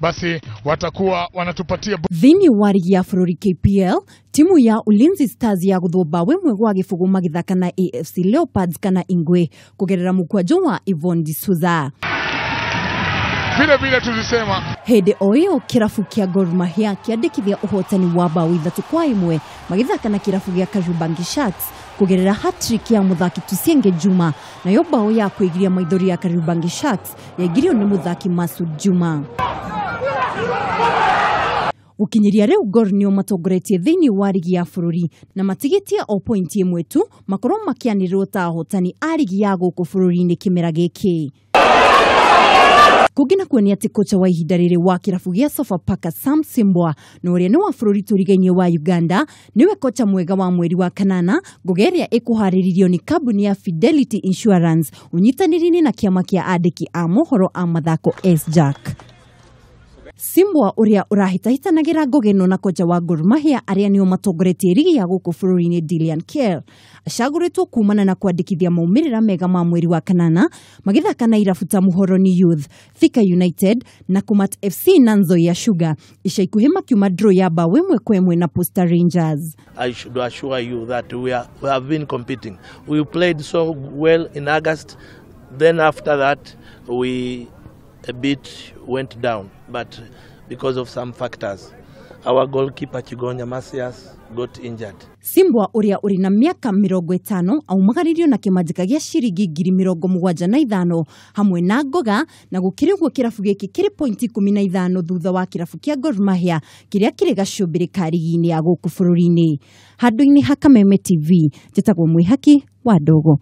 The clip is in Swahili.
basi watakuwa wanatupatia thini wa rigi ya bururi KPL timu ya Ulinzi Stars ya guthumba we mwego gwa gibugu magithaka na AFC Leopards kana Ingwe kugerera mukwanjo wa Ivon D'Souza vile vile tulisema hindi o iyo kirabu kia Gor kiandikithia uhotani wa mbao ithatu kwa imwe magithaka na kirabu gia kajubangi Sharks kugerera hatrick ya muthaki Tusienge Juma nayo bao ya kwigiria maithori ya Kariobangi Sharks yaigirio ni muthaki Masud Juma gukinyiria riu Gor nio matongoretie thiini wa rigi ya bururi na matigitie o pointi imwe tu makorwo makianirirwo ta ahotani a rigi ya guku bururi-ini kimera giki kungi nakuo ni ati kocha wa ihinda riri wa kirabu gia Sofapaka Sam simboa na uria ni wa bururi turigainie wa Uganda niwe kocha mwega wa mweri wa kanana ngugi iria ikuhariririo ni kambuni ya Fidelity Insurance unyitaniri-ini na kiama kia andiki a mohoro a mathako SJAC Simbwa uria urahitahitanagira ngugino na koja wa Gor Mahia aria nio matongoretie rigi ya guku bururi-ini Dilian Kiel acaguritwo kumana na kwandĩkithia maumĩrĩra mega ma mweri wa kanana magĩthaka na irabu ta Muhoroni Youth, Thika United na Kumat FC na ya shuga ica ikuhĩ makiuma draw ya bao ĩmwe kwa ĩmwe na Posta Rangers. I should assure you that we, are, we have been competing. We played so well in August then after that we a bit went down, but because of some factors. Our goalkeeper Chigonya Masias got injured. Simbwa uria uri na miaka mirogo etano au magaririo na kimanjika gia shirigi giri mirogo mwaja na idhano hamwe na goga na gukiri uguo kirabu giki kiri pointi ikumi na ithano thutha wa kirabu kia Gor Mahia kiria kiri gacumbiri ka rigi-ini ya guku bururi-ini handu-ini ha Kameme TV njitagwo mwihaki wa ndogo